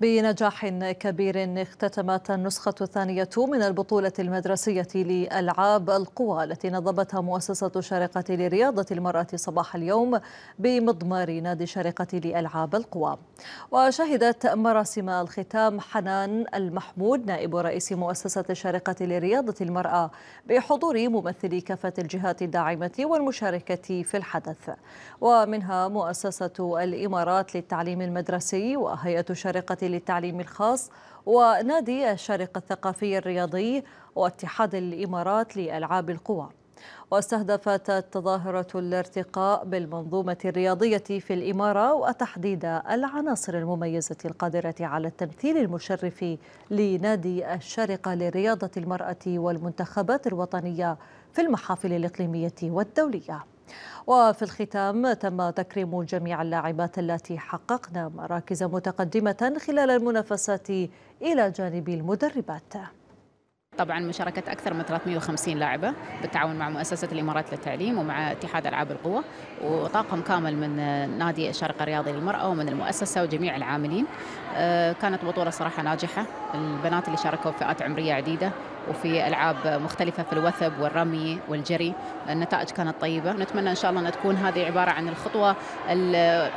بنجاح كبير اختتمت النسخة الثانية من البطولة المدرسية لألعاب القوى التي نظمتها مؤسسة شارقة لرياضة المرأة صباح اليوم بمضمار نادي شارقة لألعاب القوى وشهدت مراسم الختام حنان المحمود نائب رئيس مؤسسة شارقة لرياضة المرأة بحضور ممثلي كافة الجهات الداعمة والمشاركة في الحدث ومنها مؤسسة الإمارات للتعليم المدرسي وهيئة شارقة للتعليم الخاص ونادي الشارقة الثقافي الرياضي واتحاد الإمارات لألعاب القوى واستهدفت التظاهرة الارتقاء بالمنظومة الرياضية في الإمارة وتحديد العناصر المميزة القادرة على التمثيل المشرف لنادي الشارقة لرياضة المرأة والمنتخبات الوطنية في المحافل الإقليمية والدولية وفي الختام تم تكريم جميع اللاعبات التي حققن مراكز متقدمة خلال المنافسات إلى جانب المدربات طبعا مشاركة أكثر من 350 لاعبة بالتعاون مع مؤسسة الإمارات للتعليم ومع اتحاد ألعاب القوة وطاقم كامل من نادي الشارقة الرياضي للمرأة ومن المؤسسة وجميع العاملين آه، كانت بطولة صراحة ناجحة البنات اللي شاركوا فئات عمرية عديدة وفي العاب مختلفه في الوثب والرمي والجري النتائج كانت طيبه نتمنى ان شاء الله ان تكون هذه عباره عن الخطوه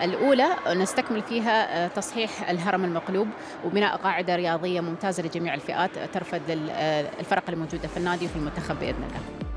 الاولى نستكمل فيها آه، تصحيح الهرم المقلوب وبناء قاعده رياضيه ممتازه لجميع الفئات ترفد آه، الفرق الموجوده في النادي وفي المنتخب باذن الله